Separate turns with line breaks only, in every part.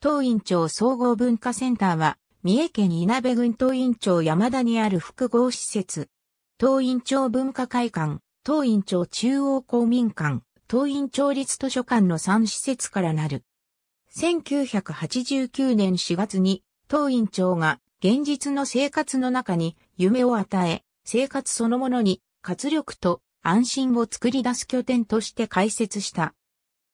東院町総合文化センターは、三重県稲部郡東院町山田にある複合施設。東院町文化会館、東院町中央公民館、東院町立図書館の3施設からなる。1989年4月に、東院町が現実の生活の中に夢を与え、生活そのものに活力と安心を作り出す拠点として開設した。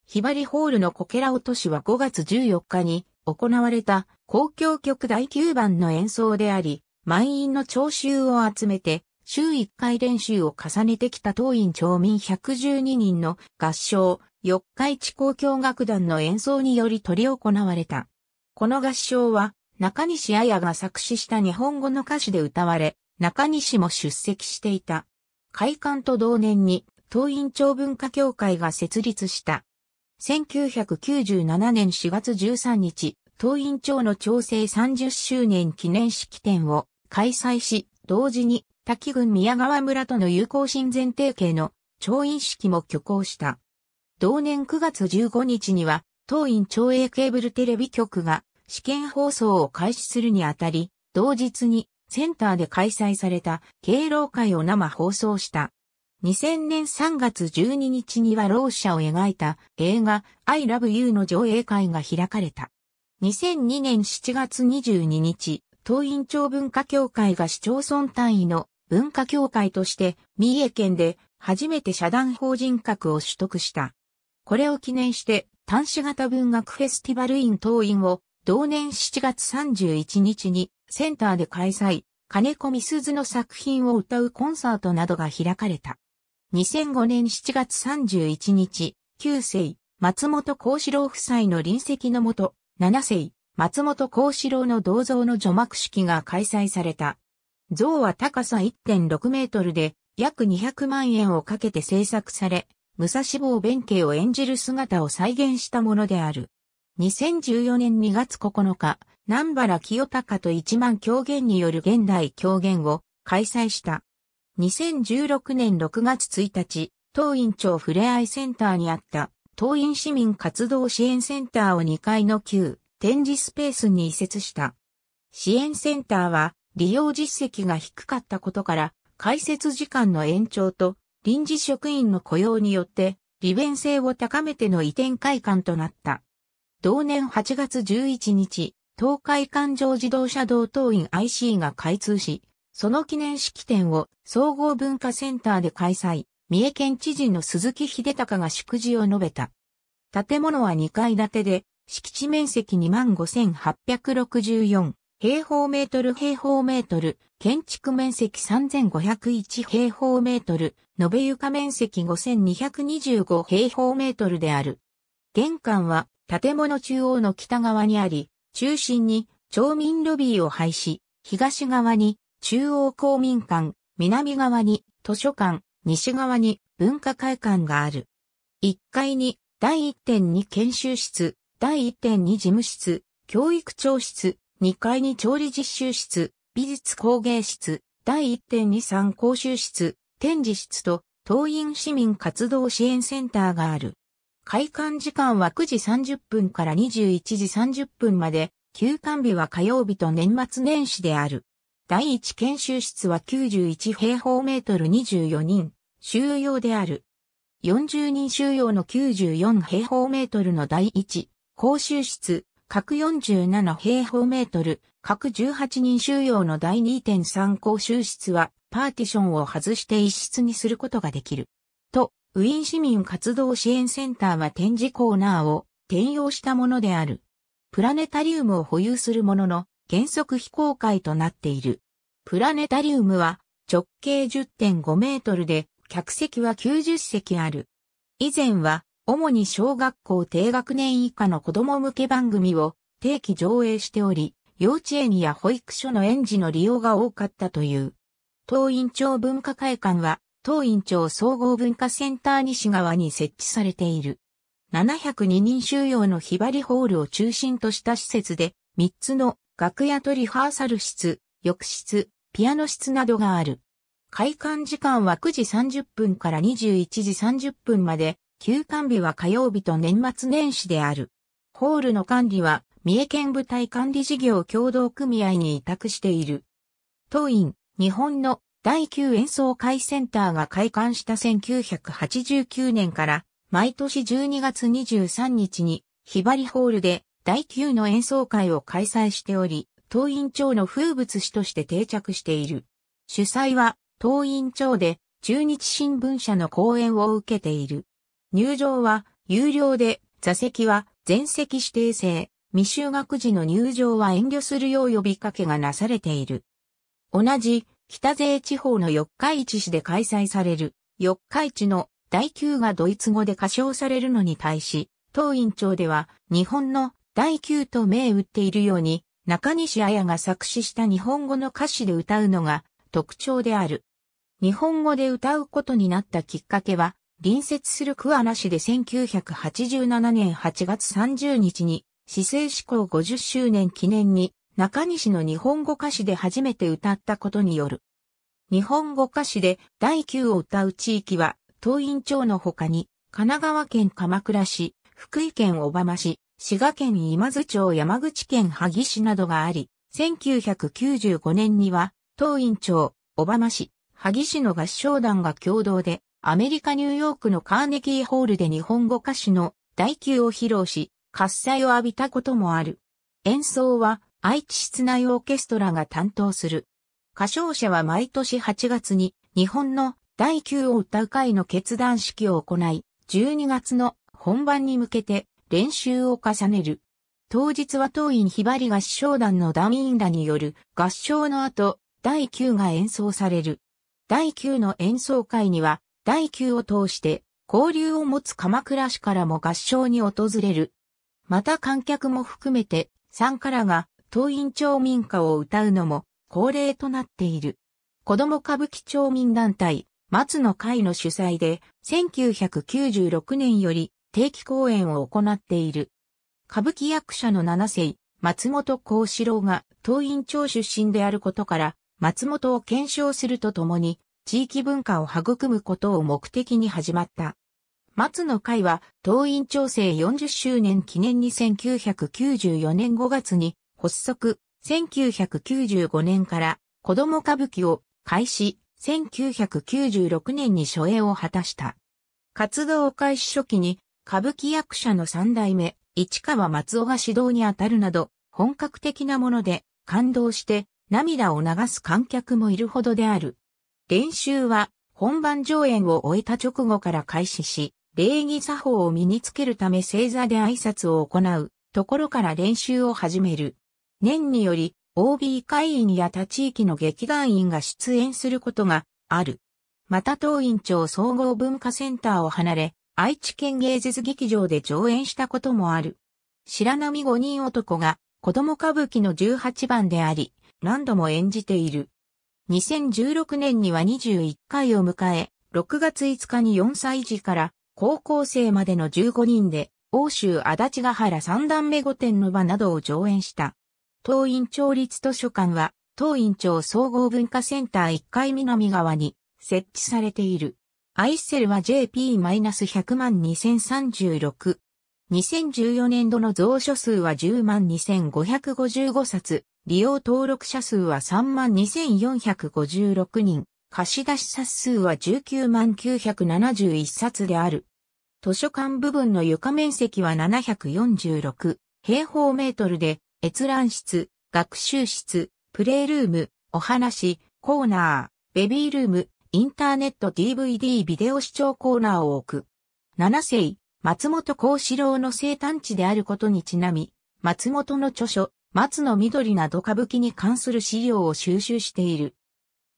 ひばりホールのこけら落としは5月14日に行われた公共曲第9番の演奏であり、満員の聴衆を集めて週1回練習を重ねてきた当院町民112人の合唱、四日市公共楽団の演奏により取り行われた。この合唱は中西彩が作詞した日本語の歌詞で歌われ、中西も出席していた。開館と同年に、東院町文化協会が設立した。1997年4月13日、党員長の調整30周年記念式典を開催し、同時に滝郡宮川村との友好親善提携の調印式も挙行した。同年9月15日には、当員町営ケーブルテレビ局が試験放送を開始するにあたり、同日にセンターで開催された敬老会を生放送した。2000年3月12日には老者を描いた映画 I Love You の上映会が開かれた。2002年7月22日、東院町文化協会が市町村単位の文化協会として三重県で初めて社団法人格を取得した。これを記念して端子型文学フェスティバルイン東院を同年7月31日にセンターで開催、金子みすずの作品を歌うコンサートなどが開かれた。2005年7月31日、9世、松本幸四郎夫妻の臨席のもと、7世、松本幸四郎の銅像の除幕式が開催された。像は高さ1.6メートルで、約200万円をかけて制作され、武蔵坊弁慶を演じる姿を再現したものである。2014年2月9日、南原清隆と一万狂言による現代狂言を開催した。2016年6月1日、当院長ふれあいセンターにあった当院市民活動支援センターを2階の旧展示スペースに移設した。支援センターは利用実績が低かったことから開設時間の延長と臨時職員の雇用によって利便性を高めての移転会館となった。同年8月11日、東海環状自動車道東院 IC が開通し、その記念式典を総合文化センターで開催、三重県知事の鈴木秀隆が祝辞を述べた。建物は2階建てで、敷地面積25,864平方メートル平方メートル、建築面積3501平方メートル、延べ床面積5225平方メートルである。玄関は建物中央の北側にあり、中心に町民ロビーを廃止、東側に中央公民館、南側に図書館、西側に文化会館がある。1階に第1.2研修室、第1.2事務室、教育長室、2階に調理実習室、美術工芸室、第1.23講習室、展示室と、党員市民活動支援センターがある。開館時間は9時30分から21時30分まで、休館日は火曜日と年末年始である。第一研修室は91平方メートル24人、収容である。40人収容の94平方メートルの第一、講習室、各47平方メートル、各18人収容の第2.3講習室は、パーティションを外して一室にすることができる。と、ウィーン市民活動支援センターは展示コーナーを転用したものである。プラネタリウムを保有するものの、原則非公開となっている。プラネタリウムは直径10.5メートルで客席は90席ある。以前は主に小学校低学年以下の子供向け番組を定期上映しており、幼稚園や保育所の園児の利用が多かったという。当院長文化会館は、当院長総合文化センター西側に設置されている。702人収容のひばりホールを中心とした施設で、3つの楽屋とリハーサル室、浴室、ピアノ室などがある。開館時間は9時30分から21時30分まで、休館日は火曜日と年末年始である。ホールの管理は、三重県部隊管理事業協同組合に委託している。当院、日本の第9演奏会センターが開館した1989年から、毎年12月23日に、ひばりホールで第9の演奏会を開催しており、党員長の風物詩として定着している。主催は、党員長で、中日新聞社の講演を受けている。入場は、有料で、座席は、全席指定制、未就学時の入場は遠慮するよう呼びかけがなされている。同じ、北勢地方の四日市市で開催される、四日市の第9がドイツ語で歌唱されるのに対し、東院長では、日本の第9と銘打っているように、中西彩が作詞した日本語の歌詞で歌うのが特徴である。日本語で歌うことになったきっかけは、隣接する桑名市で1987年8月30日に、市政施行50周年記念に、中西の日本語歌詞で初めて歌ったことによる。日本語歌詞で第9を歌う地域は、東院町の他に、神奈川県鎌倉市、福井県小浜市、滋賀県今津町山口県萩市などがあり、1995年には、東院町、小浜市、萩市の合唱団が共同で、アメリカ・ニューヨークのカーネキーホールで日本語歌手の第9を披露し、喝采を浴びたこともある。演奏は、愛知室内オーケストラが担当する。歌唱者は毎年8月に、日本の第9を歌う会の決断式を行い、12月の本番に向けて練習を重ねる。当日は当院ひばり合唱団の団員らによる合唱の後、第9が演奏される。第9の演奏会には、第9を通して交流を持つ鎌倉市からも合唱に訪れる。また観客も含めて、参加らが当院町民歌を歌うのも恒例となっている。子供歌舞伎町民団体、松の会の主催で、1996年より定期公演を行っている。歌舞伎役者の七世、松本幸四郎が東院町出身であることから、松本を検証するとともに、地域文化を育むことを目的に始まった。松の会は、東院町制40周年記念に1994年5月に発足、1995年から子供歌舞伎を開始、1996年に初演を果たした。活動開始初期に歌舞伎役者の三代目、市川松尾が指導にあたるなど、本格的なもので、感動して涙を流す観客もいるほどである。練習は、本番上演を終えた直後から開始し、礼儀作法を身につけるため正座で挨拶を行うところから練習を始める。年により OB 会員や他地域の劇団員が出演することがある。また当院長総合文化センターを離れ、愛知県芸術劇場で上演したこともある。白波五人男が子供歌舞伎の18番であり、何度も演じている。2016年には21回を迎え、6月5日に4歳児から高校生までの15人で、欧州足立ヶ原三段目御殿の場などを上演した。当院町立図書館は、当院町総合文化センター1階南側に設置されている。アイッセルは JP-100 万2036。2014年度の蔵書数は10万2555冊、利用登録者数は3万2456人、貸し出し冊数は19万971冊である。図書館部分の床面積は746平方メートルで、閲覧室、学習室、プレールーム、お話、コーナー、ベビールーム、インターネット DVD ビデオ視聴コーナーを置く。七世、松本幸四郎の生誕地であることにちなみ、松本の著書、松の緑など歌舞伎に関する資料を収集している。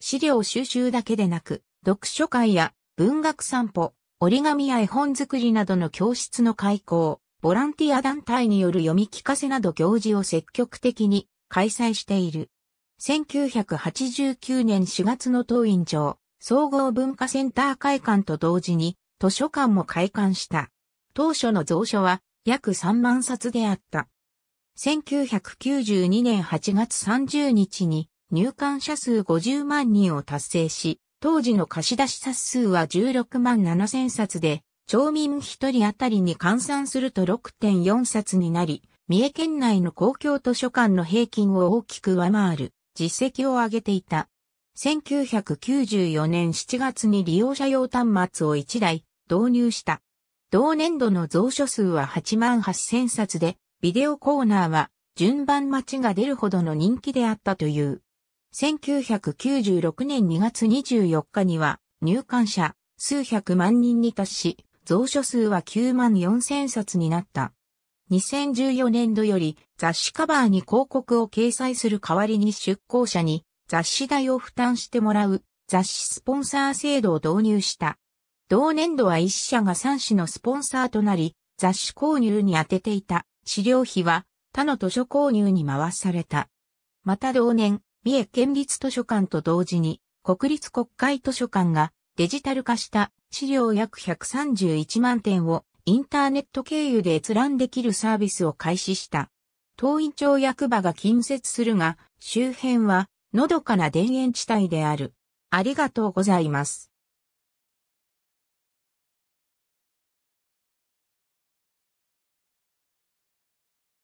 資料収集だけでなく、読書会や文学散歩、折り紙や絵本作りなどの教室の開講、ボランティア団体による読み聞かせなど行事を積極的に開催している。1989年4月の当院長、総合文化センター開館と同時に図書館も開館した。当初の蔵書は約3万冊であった。1992年8月30日に入館者数50万人を達成し、当時の貸し出し冊数は16万7千冊で、町民1人あたりに換算すると6.4冊になり、三重県内の公共図書館の平均を大きく上回る実績を上げていた。1994年7月に利用者用端末を1台導入した。同年度の蔵書数は8万8000冊で、ビデオコーナーは順番待ちが出るほどの人気であったという。1996年2月24日には入館者数百万人に達し、蔵書数は9万4000冊になった。2014年度より雑誌カバーに広告を掲載する代わりに出向者に雑誌代を負担してもらう雑誌スポンサー制度を導入した。同年度は1社が3紙のスポンサーとなり、雑誌購入に充てていた資料費は他の図書購入に回された。また同年、三重県立図書館と同時に国立国会図書館がデジタル化した資料約131万点をインターネット経由で閲覧できるサービスを開始した。当院長役場が近接するが、周辺はのどかな田園地帯である。ありがとうございます。